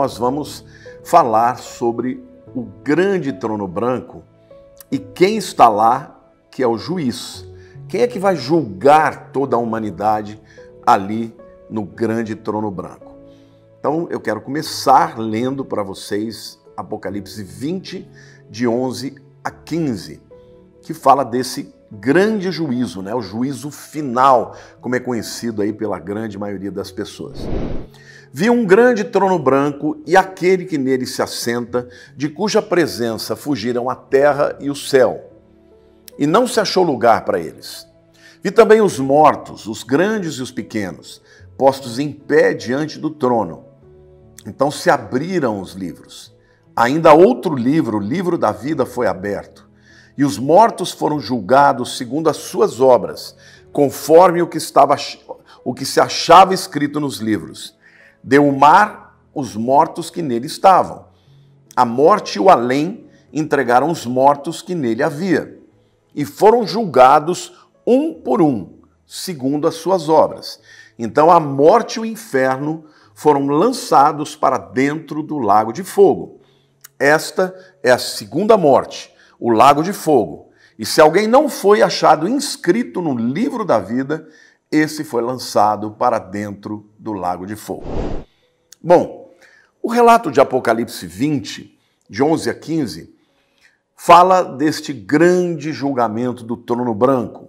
nós vamos falar sobre o grande trono branco e quem está lá, que é o juiz. Quem é que vai julgar toda a humanidade ali no grande trono branco? Então eu quero começar lendo para vocês Apocalipse 20, de 11 a 15, que fala desse grande juízo, né? o juízo final, como é conhecido aí pela grande maioria das pessoas. Vi um grande trono branco e aquele que nele se assenta, de cuja presença fugiram a terra e o céu, e não se achou lugar para eles. Vi também os mortos, os grandes e os pequenos, postos em pé diante do trono. Então se abriram os livros. Ainda outro livro, o livro da vida, foi aberto. E os mortos foram julgados segundo as suas obras, conforme o que, estava, o que se achava escrito nos livros. Deu o mar os mortos que nele estavam. A morte e o além entregaram os mortos que nele havia. E foram julgados um por um, segundo as suas obras. Então a morte e o inferno foram lançados para dentro do lago de fogo. Esta é a segunda morte, o lago de fogo. E se alguém não foi achado inscrito no livro da vida, esse foi lançado para dentro do lago de fogo. Bom, o relato de Apocalipse 20, de 11 a 15, fala deste grande julgamento do trono branco,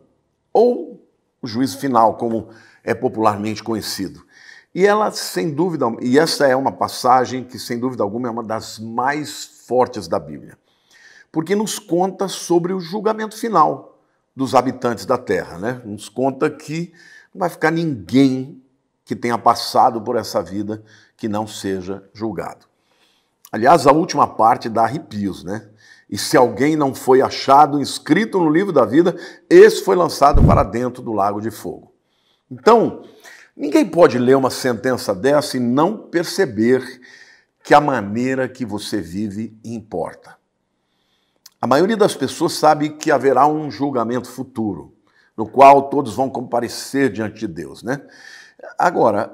ou o juízo final, como é popularmente conhecido. E ela, sem dúvida, e essa é uma passagem que, sem dúvida alguma, é uma das mais fortes da Bíblia, porque nos conta sobre o julgamento final, dos habitantes da Terra. Né? Nos conta que não vai ficar ninguém que tenha passado por essa vida que não seja julgado. Aliás, a última parte dá arrepios, né? E se alguém não foi achado inscrito no livro da vida, esse foi lançado para dentro do lago de fogo. Então, ninguém pode ler uma sentença dessa e não perceber que a maneira que você vive importa. A maioria das pessoas sabe que haverá um julgamento futuro, no qual todos vão comparecer diante de Deus, né? Agora,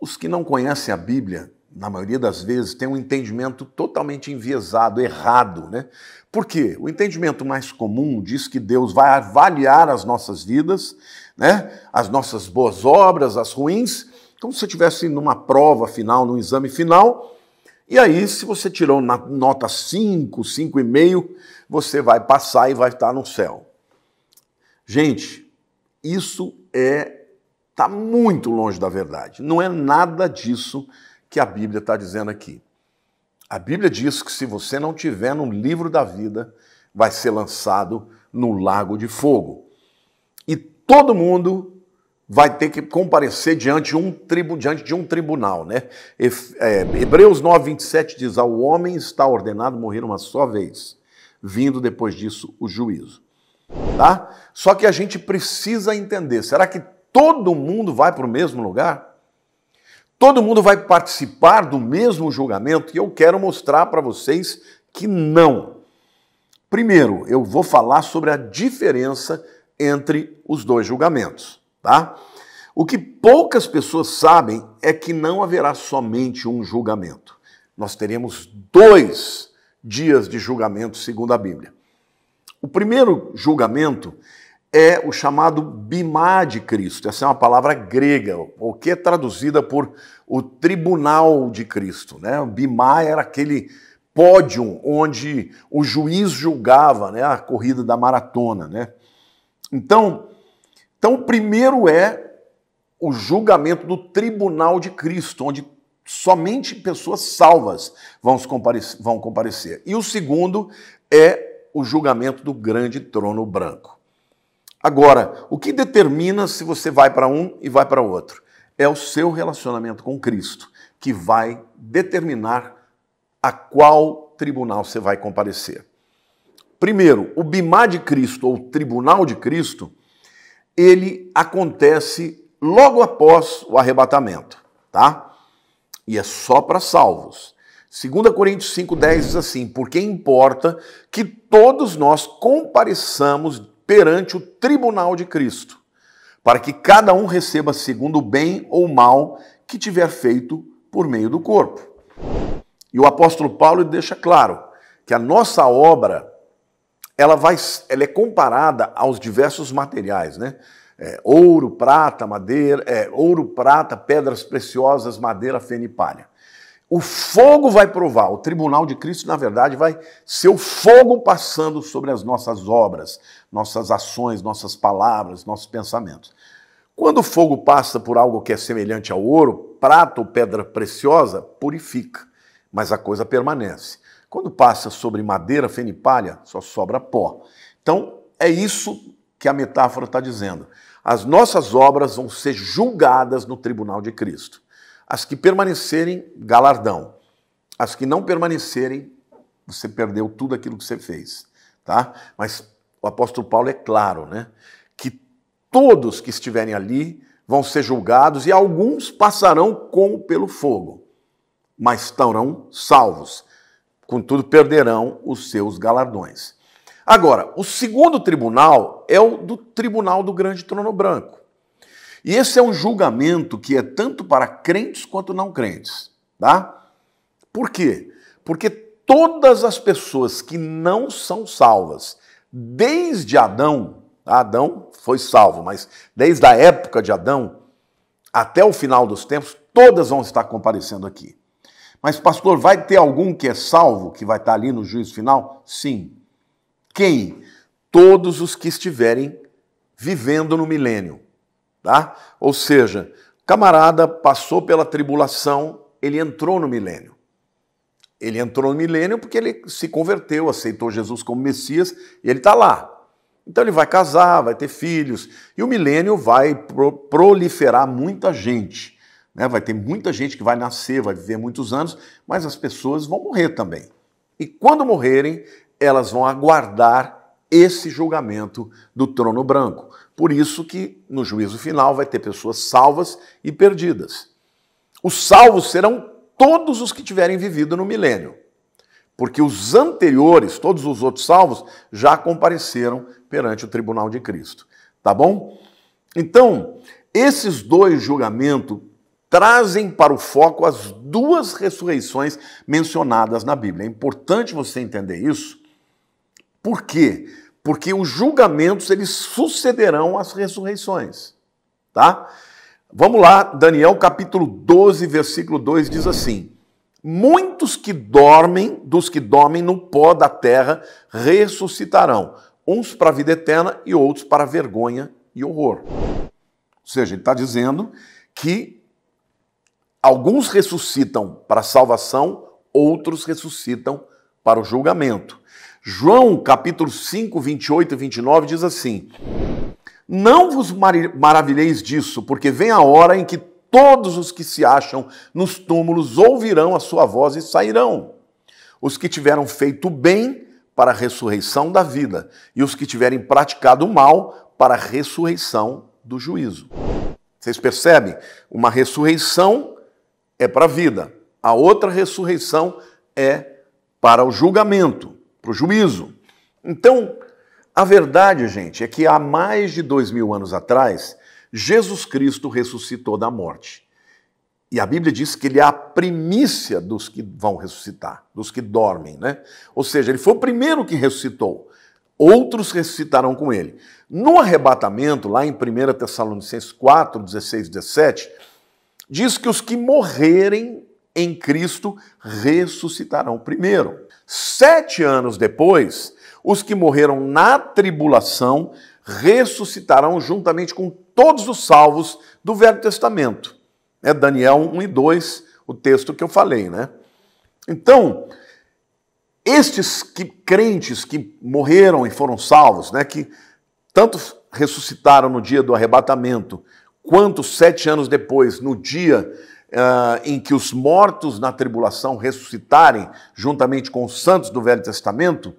os que não conhecem a Bíblia, na maioria das vezes, têm um entendimento totalmente enviesado, errado, né? Por quê? O entendimento mais comum diz que Deus vai avaliar as nossas vidas, né? As nossas boas obras, as ruins, como então, se estivesse numa prova final, num exame final, e aí, se você tirou na nota 5, 5,5, você vai passar e vai estar no céu. Gente, isso é tá muito longe da verdade. Não é nada disso que a Bíblia está dizendo aqui. A Bíblia diz que se você não tiver no livro da vida, vai ser lançado no lago de fogo. E todo mundo vai ter que comparecer diante, um tribu, diante de um tribunal. Né? É, Hebreus 9, 27 diz: Ao homem está ordenado morrer uma só vez, vindo depois disso o juízo. Tá? Só que a gente precisa entender: será que todo mundo vai para o mesmo lugar? Todo mundo vai participar do mesmo julgamento? E eu quero mostrar para vocês que não. Primeiro, eu vou falar sobre a diferença entre os dois julgamentos. Tá? O que poucas pessoas sabem é que não haverá somente um julgamento. Nós teremos dois dias de julgamento, segundo a Bíblia. O primeiro julgamento é o chamado Bimá de Cristo. Essa é uma palavra grega, o que é traduzida por o tribunal de Cristo. Né? O Bimá era aquele pódio onde o juiz julgava né, a corrida da maratona. Né? Então, então, o primeiro é o julgamento do tribunal de Cristo, onde somente pessoas salvas vão comparecer, vão comparecer. E o segundo é o julgamento do grande trono branco. Agora, o que determina se você vai para um e vai para outro? É o seu relacionamento com Cristo, que vai determinar a qual tribunal você vai comparecer. Primeiro, o Bimá de Cristo, ou Tribunal de Cristo, ele acontece logo após o arrebatamento, tá? E é só para salvos. 2 Coríntios 5,10 diz assim: Porque importa que todos nós compareçamos perante o tribunal de Cristo, para que cada um receba segundo o bem ou mal que tiver feito por meio do corpo. E o apóstolo Paulo deixa claro que a nossa obra ela, vai, ela é comparada aos diversos materiais, né? É, ouro, prata, madeira, é, ouro, prata, pedras preciosas, madeira, feno e palha. O fogo vai provar, o tribunal de Cristo, na verdade, vai ser o fogo passando sobre as nossas obras, nossas ações, nossas palavras, nossos pensamentos. Quando o fogo passa por algo que é semelhante ao ouro, prata ou pedra preciosa, purifica, mas a coisa permanece. Quando passa sobre madeira, palha, só sobra pó. Então, é isso que a metáfora está dizendo. As nossas obras vão ser julgadas no tribunal de Cristo. As que permanecerem, galardão. As que não permanecerem, você perdeu tudo aquilo que você fez. Tá? Mas o apóstolo Paulo é claro, né? Que todos que estiverem ali vão ser julgados e alguns passarão como pelo fogo, mas estarão salvos contudo perderão os seus galardões. Agora, o segundo tribunal é o do Tribunal do Grande Trono Branco. E esse é um julgamento que é tanto para crentes quanto não crentes, tá? Por quê? Porque todas as pessoas que não são salvas, desde Adão, Adão foi salvo, mas desde a época de Adão até o final dos tempos, todas vão estar comparecendo aqui. Mas, pastor, vai ter algum que é salvo que vai estar ali no juízo final? Sim. Quem? Todos os que estiverem vivendo no milênio. Tá? Ou seja, camarada passou pela tribulação, ele entrou no milênio. Ele entrou no milênio porque ele se converteu, aceitou Jesus como Messias e ele está lá. Então ele vai casar, vai ter filhos, e o milênio vai proliferar muita gente. Né? Vai ter muita gente que vai nascer, vai viver muitos anos, mas as pessoas vão morrer também. E quando morrerem, elas vão aguardar esse julgamento do trono branco. Por isso que no juízo final vai ter pessoas salvas e perdidas. Os salvos serão todos os que tiverem vivido no milênio, porque os anteriores, todos os outros salvos, já compareceram perante o tribunal de Cristo. Tá bom? Então, esses dois julgamentos trazem para o foco as duas ressurreições mencionadas na Bíblia. É importante você entender isso. Por quê? Porque os julgamentos eles sucederão às ressurreições, tá? Vamos lá, Daniel capítulo 12, versículo 2 diz assim: Muitos que dormem, dos que dormem no pó da terra, ressuscitarão, uns para a vida eterna e outros para vergonha e horror. Ou seja, ele está dizendo que Alguns ressuscitam para a salvação, outros ressuscitam para o julgamento. João, capítulo 5, 28 e 29 diz assim: Não vos maravilheis disso, porque vem a hora em que todos os que se acham nos túmulos ouvirão a sua voz e sairão. Os que tiveram feito bem para a ressurreição da vida, e os que tiverem praticado mal para a ressurreição do juízo. Vocês percebem? Uma ressurreição é para a vida. A outra ressurreição é para o julgamento, para o juízo. Então, a verdade, gente, é que há mais de dois mil anos atrás, Jesus Cristo ressuscitou da morte. E a Bíblia diz que ele é a primícia dos que vão ressuscitar, dos que dormem, né? Ou seja, ele foi o primeiro que ressuscitou. Outros ressuscitarão com ele. No arrebatamento, lá em 1 Tessalonicenses 4, 16 e 17, diz que os que morrerem em Cristo ressuscitarão primeiro. Sete anos depois, os que morreram na tribulação ressuscitarão juntamente com todos os salvos do Velho Testamento. É Daniel 1 e 2, o texto que eu falei, né? Então, estes que, crentes que morreram e foram salvos, né, que tanto ressuscitaram no dia do arrebatamento, quanto sete anos depois, no dia uh, em que os mortos na tribulação ressuscitarem, juntamente com os santos do Velho Testamento,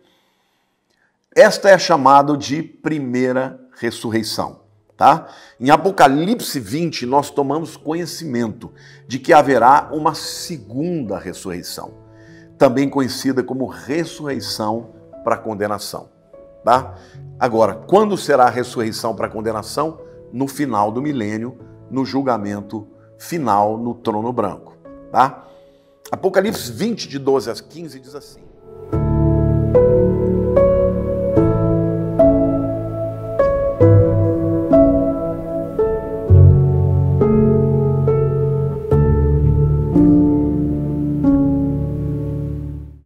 esta é chamada de primeira ressurreição. Tá? Em Apocalipse 20, nós tomamos conhecimento de que haverá uma segunda ressurreição, também conhecida como ressurreição para condenação. Tá? Agora, quando será a ressurreição para condenação? no final do milênio, no julgamento final no trono branco. Tá? Apocalipse 20, de 12 a 15, diz assim.